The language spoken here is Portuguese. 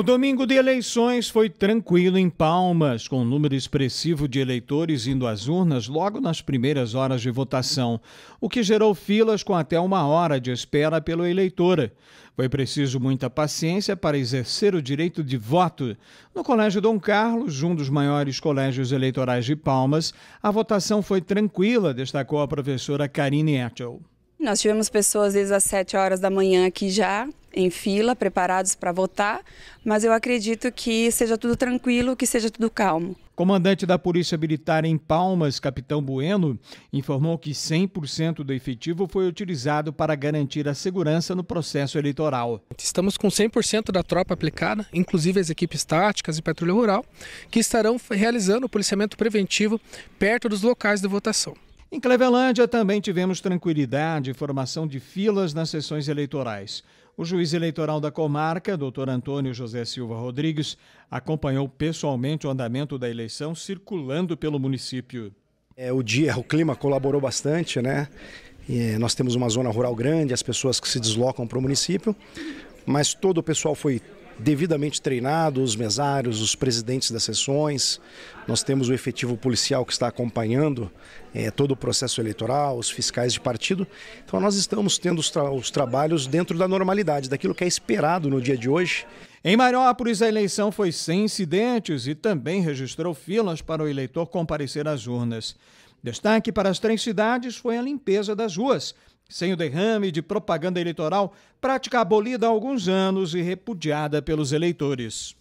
O domingo de eleições foi tranquilo em Palmas, com um número expressivo de eleitores indo às urnas logo nas primeiras horas de votação, o que gerou filas com até uma hora de espera pelo eleitor. Foi preciso muita paciência para exercer o direito de voto. No Colégio Dom Carlos, um dos maiores colégios eleitorais de Palmas, a votação foi tranquila, destacou a professora Karine Ertel. Nós tivemos pessoas desde as 7 horas da manhã aqui já, em fila, preparados para votar, mas eu acredito que seja tudo tranquilo, que seja tudo calmo. Comandante da Polícia Militar em Palmas, capitão Bueno, informou que 100% do efetivo foi utilizado para garantir a segurança no processo eleitoral. Estamos com 100% da tropa aplicada, inclusive as equipes táticas e patrulha rural, que estarão realizando o policiamento preventivo perto dos locais de votação. Em Clevelândia também tivemos tranquilidade e formação de filas nas sessões eleitorais. O juiz eleitoral da comarca, Dr. Antônio José Silva Rodrigues, acompanhou pessoalmente o andamento da eleição circulando pelo município. É, o dia, o clima colaborou bastante, né? E, eh, nós temos uma zona rural grande, as pessoas que se deslocam para o município, mas todo o pessoal foi devidamente treinados, os mesários, os presidentes das sessões. Nós temos o efetivo policial que está acompanhando é, todo o processo eleitoral, os fiscais de partido. Então nós estamos tendo os, tra os trabalhos dentro da normalidade, daquilo que é esperado no dia de hoje. Em Mariópolis, a eleição foi sem incidentes e também registrou filas para o eleitor comparecer às urnas. Destaque para as três cidades foi a limpeza das ruas, sem o derrame de propaganda eleitoral, prática abolida há alguns anos e repudiada pelos eleitores.